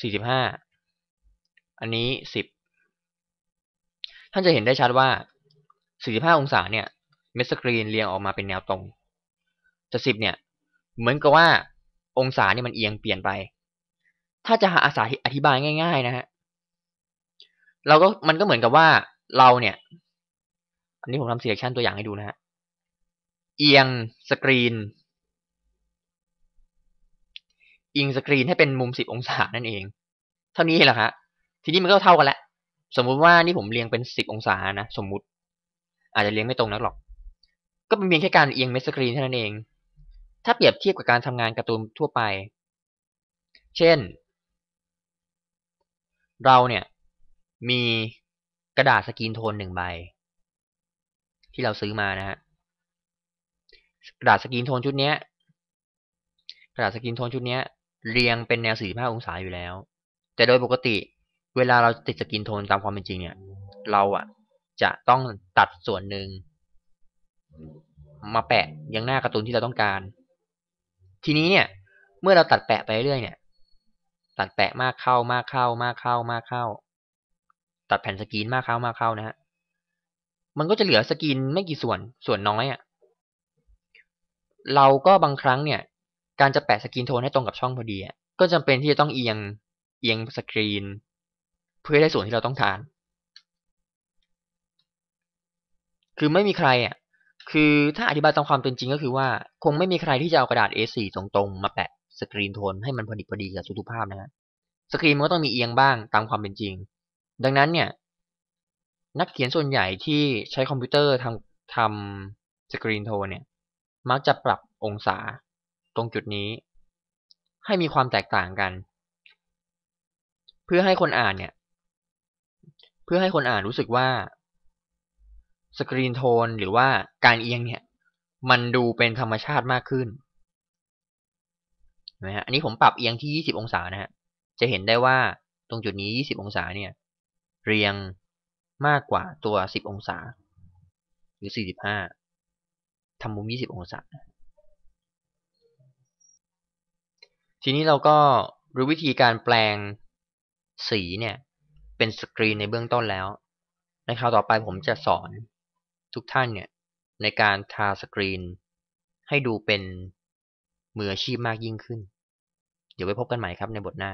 สี่สิบห้า อันนี้สิบ ท่านจะเห็นได้ชัดว่าสี่สิบห้าองศา เนี่ยเมสกรีนเรียงออกมาเป็นแนวตรงจะสิบเนี่ย เหมือนกับว่าองศา เนี่ย มันเอียงเปลี่ยนไป ถ้าจะหาอาสาอธิบายง่ายๆนะฮะเราก็มันก็เหมือนกับว่าเราเนี่ย อันนี้ผมทำเซียชันตัวอย่างให้ดูนะฮะเอียงสกรีนอิงสกรีนให้เป็นมุมสิบองศานั่นเอง เท่านี้เหรอคะทีนี้มันก็เท่ากันแล้วสมมุติว่านี่ผมเรียงเป็นสิบองศานะสมมุติ อาจจะเรียงไม่ตรงนักหรอก ก็เป็นเพียงแค่การเอียงเมสสกรีนเท่านั้นเอง ถ้าเปรียบเทียบกับการทำงานการ์ตูนทั่วไป เช่น เราเนี่ยมีกระดาษสกรีนโทนหนึ่งใบ ที่เราซื้อมานะฮะกระดาษสกรีนโทนชุดนี้กระดาษสกรีนโทนชุดนี้เรียงเป็นแนว45องศาอยู่แล้ว แต่โดยปกติเวลาเราติดสกินโทนตามความเป็นจริงเนี่ย เราอ่ะจะต้องตัดส่วนหนึ่ง มาแปะยังหน้าการ์ตูนที่เราต้องการ ทีนี้เนี่ย เมื่อเราตัดแปะไปเรื่อยเนี่ยตัดแปะมากเข้ามากเข้ามากเข้ามากเข้า ตัดแผ่นสกินมากเข้ามากเข้านะฮะมันก็จะเหลือสกินไม่กี่ส่วนส่วนน้อยอ่ะเราก็บางครั้งเนี่ยการจะแปะสกรีนโทนให้ตรงกับช่องพอดีก็จำเป็นที่จะต้องเอียงเอียงสกรีนเพื่อได้ส่วนที่เราต้องการคือไม่มีใครอ่ะคือถ้าอธิบายตามความเป็นจริงก็คือว่าคงไม่มีใครที่จะเอากระดาษ A4 ตรงๆ มาแปะสกรีนโทนให้มันพอดีพอดีกับสุทุภาพนะฮะสกรีนมันก็ต้องมีเอียงบ้างตามความเป็นจริงดังนั้นเนี่ยนักเขียนส่วนใหญ่ที่ใช้คอมพิวเตอร์ทำทำสกรีนโทนเนี่ยมักจะปรับองศาตรงจุดนี้ให้มีความแตกต่างกัน เพื่อให้คนอ่านเนี่ยเพื่อให้คนอ่านรู้สึกว่าสกรีนโทนหรือว่าการเอียงเนี่ยมันดูเป็นธรรมชาติมากขึ้นนะฮะอันนี้ผมปรับเอียงที่ 20 องศานะฮะจะเห็นได้ว่าตรงจุดนี้ 20 องศาเนี่ยเรียงมากกว่าตัว 10 องศา หรือ 45ทำมุม 20 องศาทีนี้เราก็รู้วิธีการแปลงสีเนี่ย เป็นสกรีนในเบื้องต้นแล้วในคราวต่อไปผมจะสอนทุกท่านเนี่ย ในการทาสกรีนให้ดูเป็นมืออาชีพมากยิ่งขึ้น เดี๋ยวไว้พบกันใหม่ครับในบทหน้า